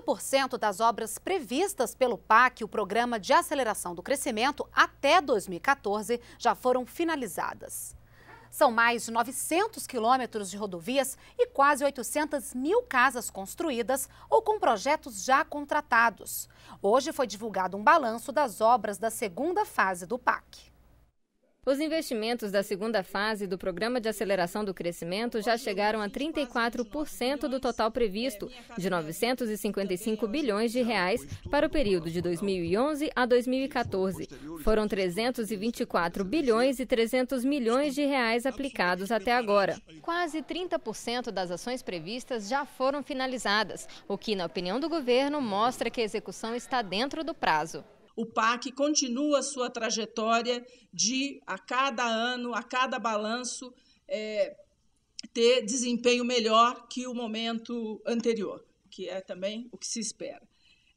30% das obras previstas pelo PAC, o Programa de Aceleração do Crescimento, até 2014, já foram finalizadas. São mais de 900 quilômetros de rodovias e quase 800 mil casas construídas ou com projetos já contratados. Hoje foi divulgado um balanço das obras da segunda fase do PAC. Os investimentos da segunda fase do Programa de Aceleração do Crescimento já chegaram a 34% do total previsto, de 955 bilhões de reais para o período de 2011 a 2014. Foram 324 bilhões e 300 milhões de reais aplicados até agora. Quase 30% das ações previstas já foram finalizadas, o que, na opinião do governo, mostra que a execução está dentro do prazo o PAC continua sua trajetória de, a cada ano, a cada balanço, é, ter desempenho melhor que o momento anterior, que é também o que se espera.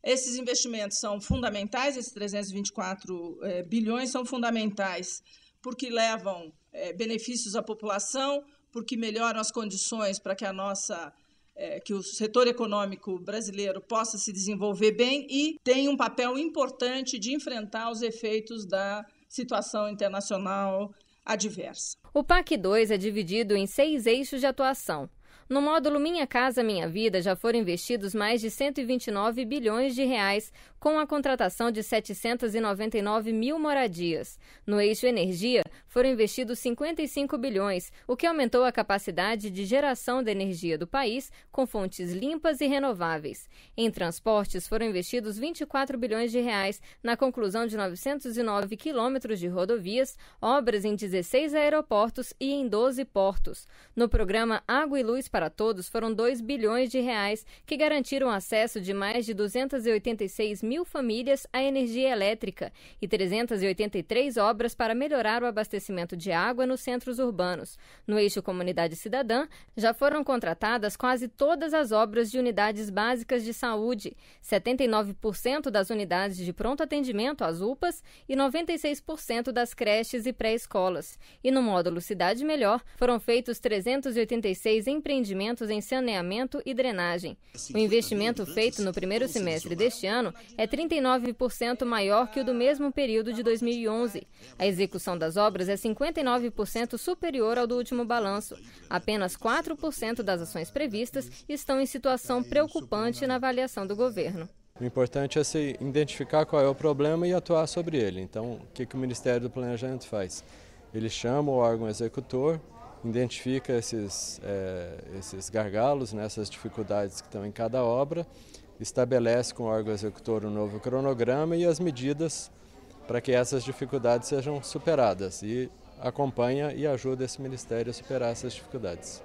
Esses investimentos são fundamentais, esses 324 é, bilhões são fundamentais porque levam é, benefícios à população, porque melhoram as condições para que a nossa é, que o setor econômico brasileiro possa se desenvolver bem e tem um papel importante de enfrentar os efeitos da situação internacional adversa. O PAC 2 é dividido em seis eixos de atuação. No módulo Minha Casa Minha Vida já foram investidos mais de 129 bilhões de reais com a contratação de 799 mil moradias. No eixo Energia, foram investidos 55 bilhões, o que aumentou a capacidade de geração de energia do país com fontes limpas e renováveis. Em transportes, foram investidos 24 bilhões de reais na conclusão de 909 quilômetros de rodovias, obras em 16 aeroportos e em 12 portos. No programa Água e Luz para Todos, foram 2 bilhões de reais que garantiram acesso de mais de 286 mil famílias à energia elétrica e 383 obras para melhorar o abastecimento abastecimento de água nos centros urbanos. No eixo Comunidade Cidadã, já foram contratadas quase todas as obras de unidades básicas de saúde, 79% das unidades de pronto atendimento, as UPAs, e 96% das creches e pré-escolas. E no módulo Cidade Melhor, foram feitos 386 empreendimentos em saneamento e drenagem. Assim o investimento feito no primeiro semestre deste ano é 39% maior que o do mesmo período de 2011. A execução das obras é 59% superior ao do último balanço. Apenas 4% das ações previstas estão em situação preocupante na avaliação do governo. O importante é se identificar qual é o problema e atuar sobre ele. Então, o que, que o Ministério do Planejamento faz? Ele chama o órgão executor, identifica esses, é, esses gargalos, né, essas dificuldades que estão em cada obra, estabelece com o órgão executor um novo cronograma e as medidas para que essas dificuldades sejam superadas e acompanha e ajuda esse ministério a superar essas dificuldades.